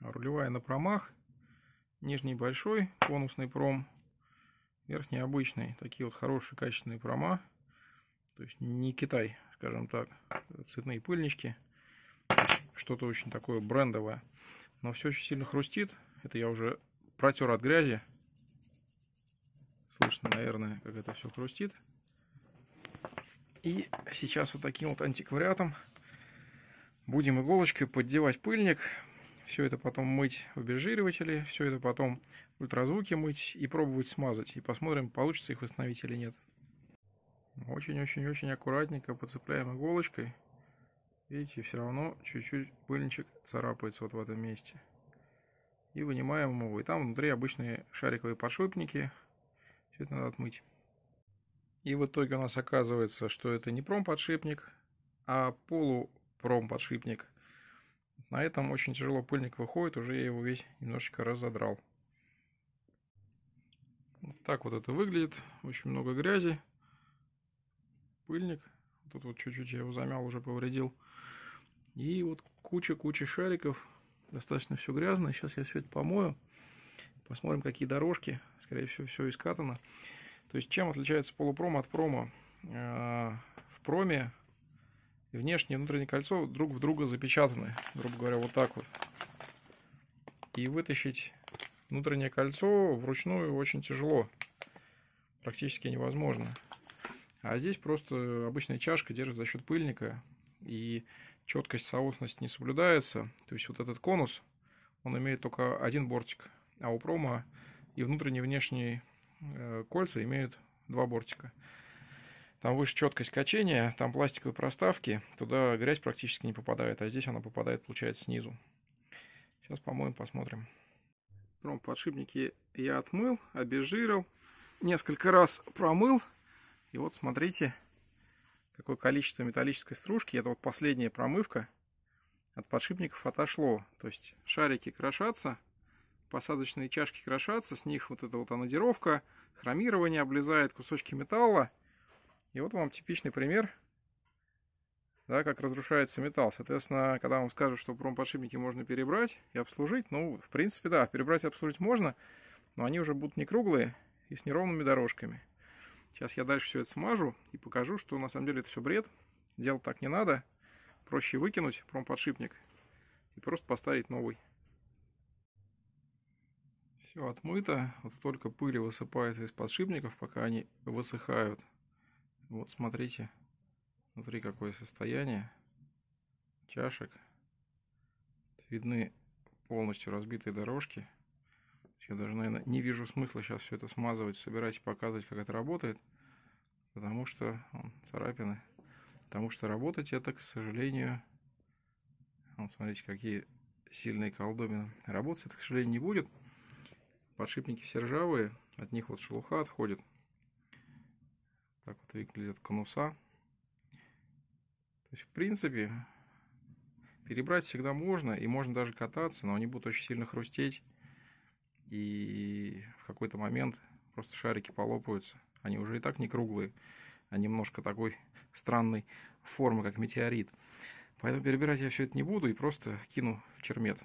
Рулевая на промах. Нижний большой, конусный пром. Верхний обычный. Такие вот хорошие, качественные прома. То есть не Китай, скажем так. Цветные пыльнички. Что-то очень такое брендовое. Но все очень сильно хрустит. Это я уже протер от грязи. Слышно, наверное, как это все хрустит. И сейчас вот таким вот антиквариатом будем иголочкой поддевать пыльник все это потом мыть в обезжиривателе, все это потом в ультразвуке мыть и пробовать смазать. И посмотрим, получится их восстановить или нет. Очень-очень-очень аккуратненько подцепляем иголочкой. Видите, все равно чуть-чуть пыльничек царапается вот в этом месте. И вынимаем его. И там внутри обычные шариковые подшипники. Все это надо отмыть. И в итоге у нас оказывается, что это не промподшипник, а полупромподшипник. На этом очень тяжело пыльник выходит, уже я его весь немножечко разодрал. Вот так вот это выглядит, очень много грязи. Пыльник, тут вот чуть-чуть я его замял, уже повредил. И вот куча-куча шариков, достаточно все грязно. Сейчас я все это помою, посмотрим, какие дорожки. Скорее всего, все искатано. То есть, чем отличается полупром от промо? Э, в проме и внешнее и внутреннее кольцо друг в друга запечатаны, грубо говоря, вот так вот. И вытащить внутреннее кольцо вручную очень тяжело, практически невозможно. А здесь просто обычная чашка держит за счет пыльника, и четкость, соосность не соблюдается. То есть вот этот конус, он имеет только один бортик, а у прома и внутренний, и внешний э, кольца имеют два бортика. Там выше четкость качения, там пластиковые проставки, туда грязь практически не попадает, а здесь она попадает, получается, снизу. Сейчас помоем, посмотрим. Ром ну, подшипники я отмыл, обезжирил, несколько раз промыл. И вот смотрите, какое количество металлической стружки. Это вот последняя промывка от подшипников отошло. То есть шарики крошатся, посадочные чашки крошатся, с них вот эта вот анодировка, хромирование облезает, кусочки металла. И вот вам типичный пример, да, как разрушается металл. Соответственно, когда вам скажут, что промподшипники можно перебрать и обслужить, ну, в принципе, да, перебрать и обслужить можно, но они уже будут не круглые и с неровными дорожками. Сейчас я дальше все это смажу и покажу, что на самом деле это все бред. Делать так не надо. Проще выкинуть промподшипник и просто поставить новый. Все отмыто. Вот столько пыли высыпается из подшипников, пока они высыхают. Вот смотрите, внутри какое состояние чашек. Видны полностью разбитые дорожки. Я даже, наверное, не вижу смысла сейчас все это смазывать, собирать и показывать, как это работает. Потому что вон, царапины. Потому что работать это, к сожалению... Вот смотрите, какие сильные колдобины. Работать это, к сожалению, не будет. Подшипники все ржавые, от них вот шелуха отходит так вот выглядят конуса. То есть, в принципе, перебрать всегда можно, и можно даже кататься, но они будут очень сильно хрустеть, и в какой-то момент просто шарики полопаются. Они уже и так не круглые, а немножко такой странной формы, как метеорит. Поэтому перебирать я все это не буду и просто кину в чермет.